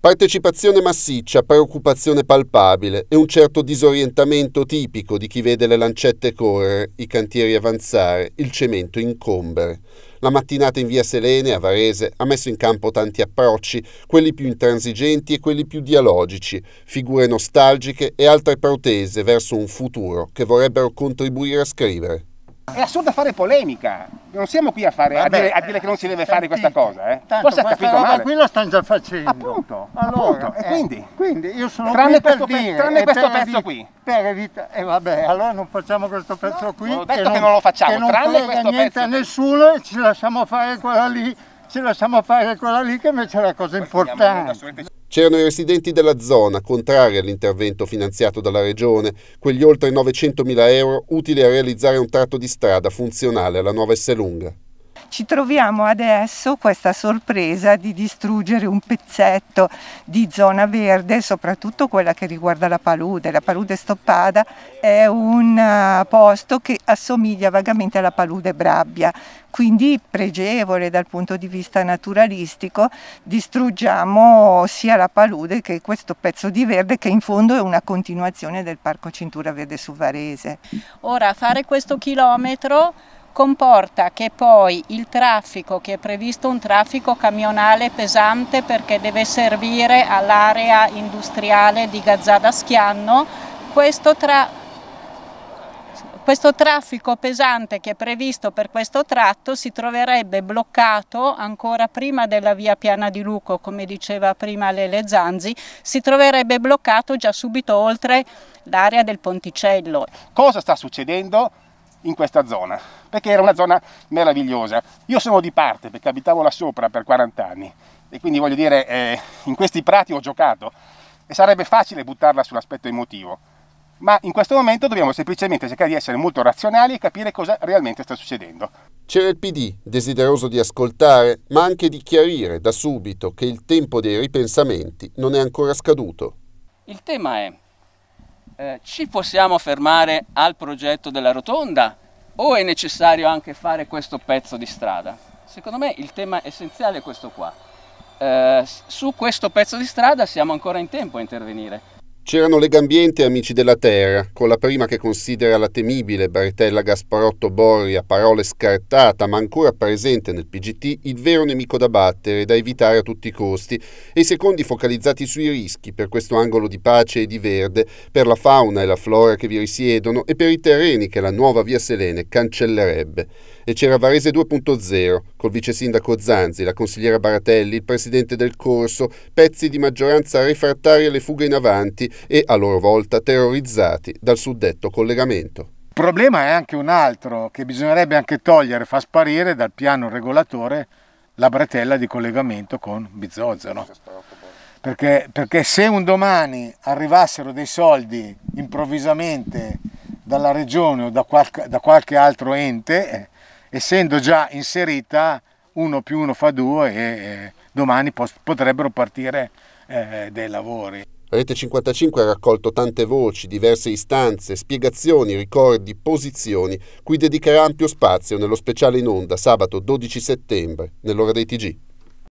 Partecipazione massiccia, preoccupazione palpabile e un certo disorientamento tipico di chi vede le lancette correre, i cantieri avanzare, il cemento incombere. La mattinata in via Selene, a Varese, ha messo in campo tanti approcci, quelli più intransigenti e quelli più dialogici, figure nostalgiche e altre protese verso un futuro che vorrebbero contribuire a scrivere. È assurdo fare polemica, non siamo qui a, fare, Vabbè, a, dire, a dire, che non si deve eh, fare questa cosa. Eh. Forse ha capito roba male. qui la stanno già facendo. Appunto, allora, appunto. Eh, quindi, quindi io sono tranne qui questo, dire, tranne eh, questo pezzo qui. Per evitare, e eh, vabbè, allora non facciamo questo pezzo no, qui. Ho detto che non, che non lo facciamo, che non tranne questo niente pezzo. a nessuno e ci lasciamo fare quella lì, ci lasciamo fare quella lì che invece è la cosa importante. C'erano i residenti della zona contrari all'intervento finanziato dalla Regione, quegli oltre 900.000 euro utili a realizzare un tratto di strada funzionale alla nuova Esselunga ci troviamo adesso questa sorpresa di distruggere un pezzetto di zona verde, soprattutto quella che riguarda la palude. La palude stoppada è un eh, posto che assomiglia vagamente alla palude Brabbia, quindi pregevole dal punto di vista naturalistico, distruggiamo sia la palude che questo pezzo di verde che in fondo è una continuazione del Parco Cintura Verde su Varese. Ora fare questo chilometro comporta che poi il traffico, che è previsto un traffico camionale pesante perché deve servire all'area industriale di Gazzada Schianno, questo, tra... questo traffico pesante che è previsto per questo tratto si troverebbe bloccato ancora prima della via Piana di Luco, come diceva prima Lele Zanzi, si troverebbe bloccato già subito oltre l'area del Ponticello. Cosa sta succedendo? in questa zona, perché era una zona meravigliosa. Io sono di parte perché abitavo là sopra per 40 anni e quindi voglio dire, eh, in questi prati ho giocato e sarebbe facile buttarla sull'aspetto emotivo, ma in questo momento dobbiamo semplicemente cercare di essere molto razionali e capire cosa realmente sta succedendo. C'era il PD, desideroso di ascoltare, ma anche di chiarire da subito che il tempo dei ripensamenti non è ancora scaduto. Il tema è eh, ci possiamo fermare al progetto della rotonda o è necessario anche fare questo pezzo di strada? Secondo me il tema essenziale è questo qua. Eh, su questo pezzo di strada siamo ancora in tempo a intervenire C'erano Legambiente e Amici della Terra, con la prima che considera la temibile Bartella Gasparotto Borri a parole scartata ma ancora presente nel PGT il vero nemico da battere, e da evitare a tutti i costi, e i secondi focalizzati sui rischi per questo angolo di pace e di verde, per la fauna e la flora che vi risiedono e per i terreni che la nuova via Selene cancellerebbe e c'era Varese 2.0, col vice sindaco Zanzi, la consigliera Baratelli, il presidente del corso, pezzi di maggioranza refrattari alle fughe in avanti e a loro volta terrorizzati dal suddetto collegamento. Il problema è anche un altro che bisognerebbe anche togliere, far sparire dal piano regolatore la bretella di collegamento con Bizzozzo. Perché, perché se un domani arrivassero dei soldi improvvisamente dalla regione o da qualche, da qualche altro ente, essendo già inserita 1 più 1 fa 2 e eh, domani potrebbero partire eh, dei lavori. Rete 55 ha raccolto tante voci, diverse istanze, spiegazioni, ricordi, posizioni, cui dedicherà ampio spazio nello speciale in onda sabato 12 settembre, nell'ora dei TG.